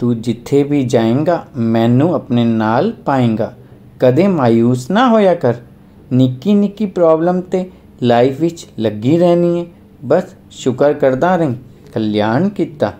ਤੂੰ ਜਿੱਥੇ ਵੀ ਜਾਏਂਗਾ ਮੈਨੂੰ ਆਪਣੇ ਨਾਲ ਪਾਏਂਗਾ ਕਦੇ ਮਾਇੂਸ ਨਾ ਹੋਇਆ ਕਰ ਨਿੱਕੀ ਨਿੱਕੀ ਪ੍ਰੋਬਲਮ ਤੇ ਲਾਈਫ ਵਿੱਚ ਲੱਗੀ ਰਹਿਣੀ ਹੈ ਬਸ ਸ਼ੁਕਰ ਕਰਦਾ ਰਹੀਂ ਕਲਿਆਣ ਕੀਤਾ